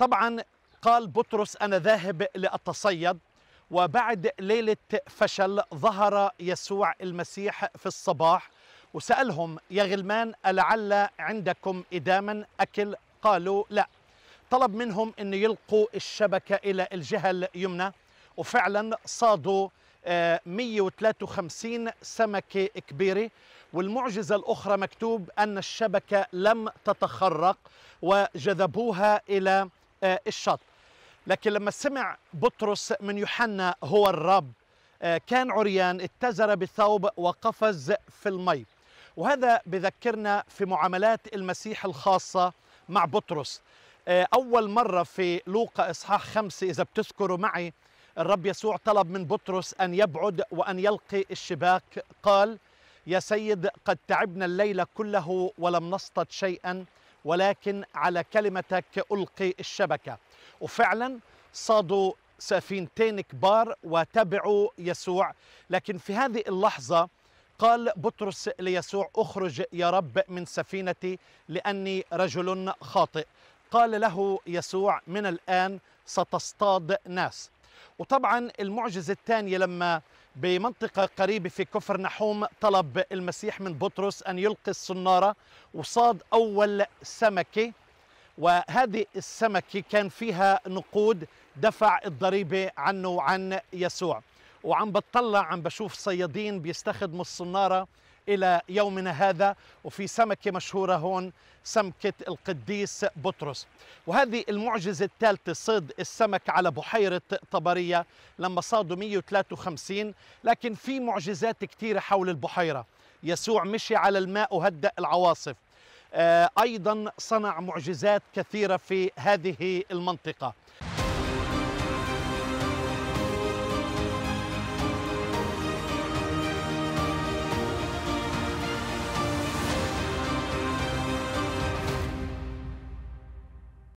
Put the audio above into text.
طبعا قال بطرس أنا ذاهب لأتصيد وبعد ليلة فشل ظهر يسوع المسيح في الصباح وسألهم يا غلمان ألعل عندكم إداما أكل قالوا لا طلب منهم أن يلقوا الشبكة إلى الجهة اليمنى وفعلا صادوا 153 آه، سمكة كبيرة والمعجزة الأخرى مكتوب أن الشبكة لم تتخرق وجذبوها إلى آه، الشط لكن لما سمع بطرس من يوحنا هو الرب آه، كان عريان اتزر بثوب وقفز في المي وهذا بذكرنا في معاملات المسيح الخاصة مع بطرس آه، أول مرة في لوقا إصحاح خمسة إذا بتذكروا معي الرب يسوع طلب من بطرس أن يبعد وأن يلقي الشباك قال يا سيد قد تعبنا الليل كله ولم نصطد شيئا ولكن على كلمتك ألقي الشبكة وفعلا صادوا سفينتين كبار وتبعوا يسوع لكن في هذه اللحظة قال بطرس ليسوع اخرج يا رب من سفينتي لأني رجل خاطئ قال له يسوع من الآن ستصطاد ناس وطبعا المعجزة الثانية لما بمنطقة قريبة في كفر نحوم طلب المسيح من بطرس أن يلقي الصنارة وصاد أول سمكة وهذه السمكة كان فيها نقود دفع الضريبة عنه وعن يسوع وعم بتطلع عم بشوف صيادين بيستخدموا الصناره الى يومنا هذا وفي سمكه مشهوره هون سمكه القديس بطرس وهذه المعجزه الثالثه صيد السمك على بحيره طبريه لما صادوا 153 لكن في معجزات كثيره حول البحيره يسوع مشي على الماء وهدأ العواصف آه، ايضا صنع معجزات كثيره في هذه المنطقه